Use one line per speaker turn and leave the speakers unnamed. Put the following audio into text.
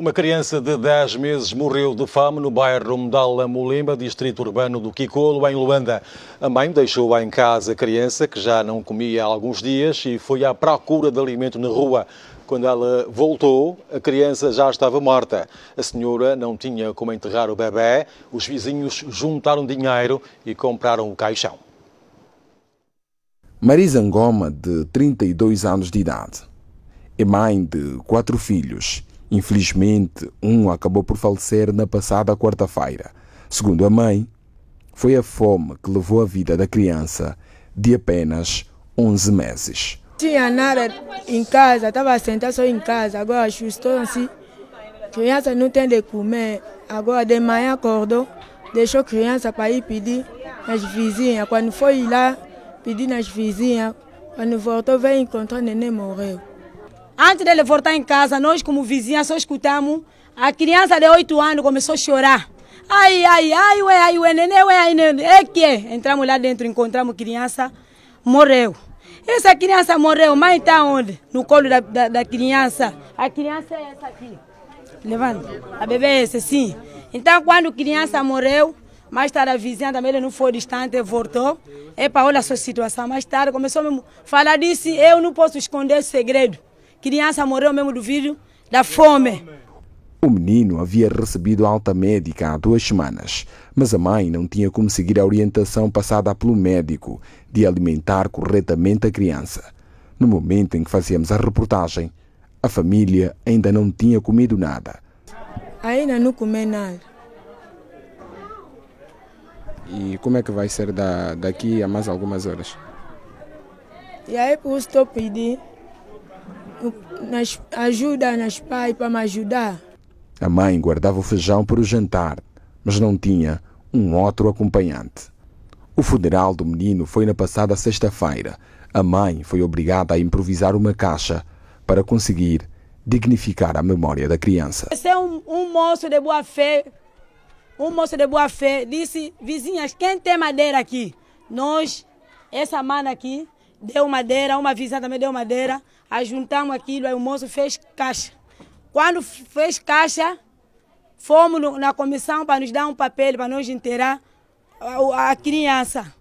Uma criança de 10 meses morreu de fome no bairro Mdala Mulimba, distrito urbano do Kikolo, em Luanda. A mãe deixou em casa a criança, que já não comia há alguns dias, e foi à procura de alimento na rua. Quando ela voltou, a criança já estava morta. A senhora não tinha como enterrar o bebê. Os vizinhos juntaram dinheiro e compraram o caixão.
Marisa Ngoma, de 32 anos de idade, é mãe de quatro filhos Infelizmente, um acabou por falecer na passada quarta-feira. Segundo a mãe, foi a fome que levou a vida da criança de apenas 11 meses.
Tinha nada em casa, estava sentada só em casa, agora assustou-se. Criança não tem de comer. Agora de manhã acordou, deixou criança para ir pedir nas vizinhas. Quando foi lá, pedir nas vizinhas,
quando voltou, veio encontrar o neném morreu. Antes dele voltar em casa, nós como vizinha só escutamos. A criança de 8 anos começou a chorar. Ai, ai, ai, ué, ai, ué, nenê, ué, ai, nenê. É que é? Entramos lá dentro, encontramos criança, morreu. Essa criança morreu, mas está onde? No colo da, da, da, criança. A criança é essa aqui. Levanta. A bebê é essa, sim. Então, quando a criança morreu, mais tarde a vizinha também não foi distante, voltou. para olhar a sua situação. Mais tarde começou a falar disso. Eu não posso esconder segredo. Criança morreu mesmo do vírus da fome.
O menino havia recebido alta médica há duas semanas, mas a mãe não tinha como seguir a orientação passada pelo médico de alimentar corretamente a criança. No momento em que fazíamos a reportagem, a família ainda não tinha comido nada.
Ainda não comi nada.
E como é que vai ser da, daqui a mais algumas horas?
E aí, por estou pedindo nas, ajuda nas pais para me ajudar.
A mãe guardava o feijão para o jantar, mas não tinha um outro acompanhante. O funeral do menino foi na passada sexta-feira. A mãe foi obrigada a improvisar uma caixa para conseguir dignificar a memória da criança.
Esse é um, um moço de boa fé, um moço de boa fé, disse, vizinhas, quem tem madeira aqui? Nós, essa mana aqui, deu madeira, uma vizinha também deu madeira, ajuntamos aquilo, aí o moço fez caixa. Quando fez caixa, fomos na comissão para nos dar um papel, para nós inteirar a criança.